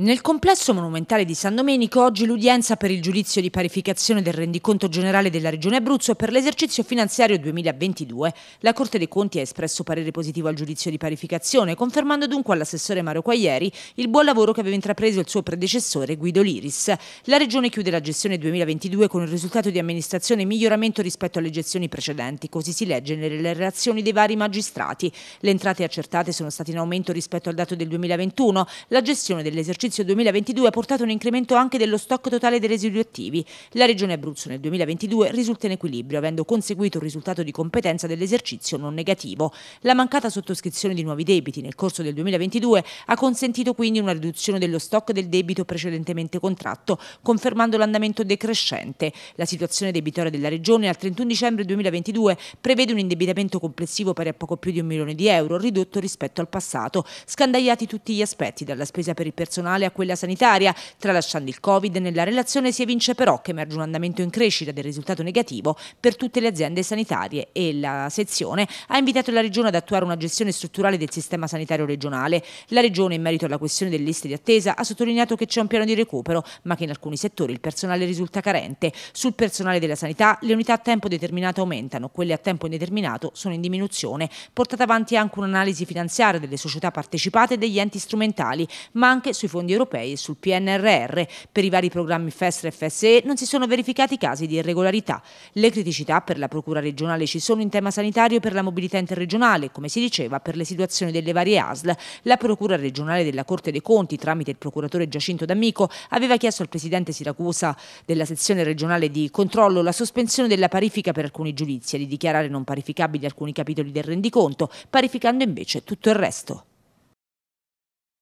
Nel complesso monumentale di San Domenico oggi l'udienza per il giudizio di parificazione del rendiconto generale della Regione Abruzzo per l'esercizio finanziario 2022. La Corte dei Conti ha espresso parere positivo al giudizio di parificazione, confermando dunque all'assessore Mario Quaglieri il buon lavoro che aveva intrapreso il suo predecessore Guido Liris. La Regione chiude la gestione 2022 con il risultato di amministrazione e miglioramento rispetto alle gestioni precedenti, così si legge nelle relazioni dei vari magistrati. Le entrate accertate sono state in aumento rispetto al dato del 2021, la gestione dell'esercizio esercizio 2022 ha portato un incremento anche dello stock totale dei residui attivi. La Regione Abruzzo nel 2022 risulta in equilibrio, avendo conseguito un risultato di competenza dell'esercizio non negativo. La mancata sottoscrizione di nuovi debiti nel corso del 2022 ha consentito quindi una riduzione dello stock del debito precedentemente contratto, confermando l'andamento decrescente. La situazione debitoria della Regione al 31 dicembre 2022 prevede un indebitamento complessivo pari a poco più di un milione di euro, ridotto rispetto al passato, scandagliati tutti gli aspetti, dalla spesa per il personale nazionale a quella sanitaria. Tralasciando il Covid, nella relazione si evince però che emerge un andamento in crescita del risultato negativo per tutte le aziende sanitarie e la sezione ha invitato la Regione ad attuare una gestione strutturale del sistema sanitario regionale. La Regione, in merito alla questione delle liste di attesa, ha sottolineato che c'è un piano di recupero, ma che in alcuni settori il personale risulta carente. Sul personale della sanità, le unità a tempo determinato aumentano, quelle a tempo indeterminato sono in diminuzione. Portata avanti anche un'analisi finanziaria delle società partecipate e degli enti strumentali, ma anche sui fondi fondi europei e sul PNRR. Per i vari programmi FESR e FSE non si sono verificati casi di irregolarità. Le criticità per la Procura regionale ci sono in tema sanitario e per la mobilità interregionale, come si diceva per le situazioni delle varie ASL. La Procura regionale della Corte dei Conti, tramite il procuratore Giacinto D'Amico, aveva chiesto al presidente Siracusa della sezione regionale di controllo la sospensione della parifica per alcuni giudizi e di dichiarare non parificabili alcuni capitoli del rendiconto, parificando invece tutto il resto.